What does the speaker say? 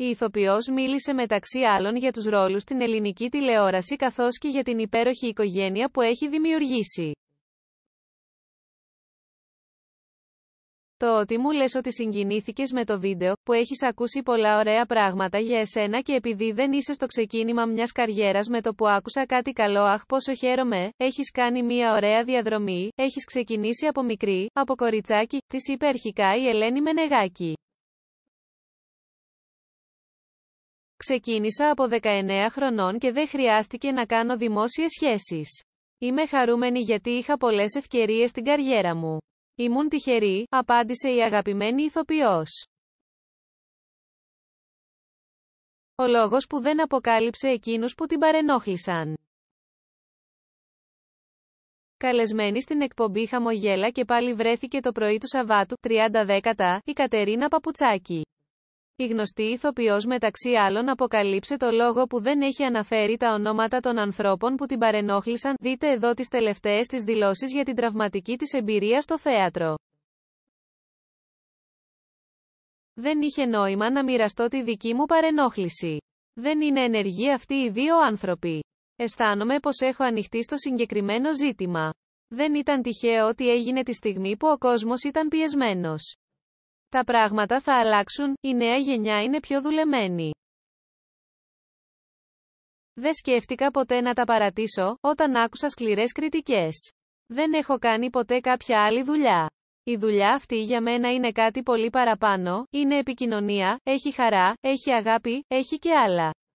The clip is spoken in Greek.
Η ηθοποιός μίλησε μεταξύ άλλων για τους ρόλους στην ελληνική τηλεόραση καθώς και για την υπέροχη οικογένεια που έχει δημιουργήσει. Το ότι μου λες ότι συγκινήθηκες με το βίντεο, που έχεις ακούσει πολλά ωραία πράγματα για εσένα και επειδή δεν είσαι στο ξεκίνημα μιας καριέρας με το που άκουσα κάτι καλό αχ πόσο χαίρομαι, έχεις κάνει μια ωραία διαδρομή, έχεις ξεκινήσει από μικρή, από κοριτσάκι, της είπε αρχικά η Ελένη Μενεγάκη. Ξεκίνησα από 19 χρονών και δεν χρειάστηκε να κάνω δημόσιες σχέσεις. Είμαι χαρούμενη γιατί είχα πολλές ευκαιρίες στην καριέρα μου. Ήμουν τυχερή, απάντησε η αγαπημένη ηθοποιός. Ο λόγος που δεν αποκάλυψε εκείνους που την παρενόχλησαν. Καλεσμένη στην εκπομπή Χαμογέλα και πάλι βρέθηκε το πρωί του Σαββάτου, 30 Δέκατα, η Κατερίνα Παπουτσάκη. Η γνωστή ηθοποιός μεταξύ άλλων αποκαλύψε το λόγο που δεν έχει αναφέρει τα ονόματα των ανθρώπων που την παρενόχλησαν, δείτε εδώ τις τελευταίες της δηλώσεις για την τραυματική της εμπειρία στο θέατρο. Δεν είχε νόημα να μοιραστώ τη δική μου παρενόχληση. Δεν είναι ενεργοί αυτοί οι δύο άνθρωποι. Αισθάνομαι πως έχω ανοιχτεί στο συγκεκριμένο ζήτημα. Δεν ήταν τυχαίο ότι έγινε τη στιγμή που ο κόσμος ήταν πιεσμένος. Τα πράγματα θα αλλάξουν, η νέα γενιά είναι πιο δουλεμένη. Δεν σκέφτηκα ποτέ να τα παρατήσω, όταν άκουσα σκληρές κριτικές. Δεν έχω κάνει ποτέ κάποια άλλη δουλειά. Η δουλειά αυτή για μένα είναι κάτι πολύ παραπάνω, είναι επικοινωνία, έχει χαρά, έχει αγάπη, έχει και άλλα.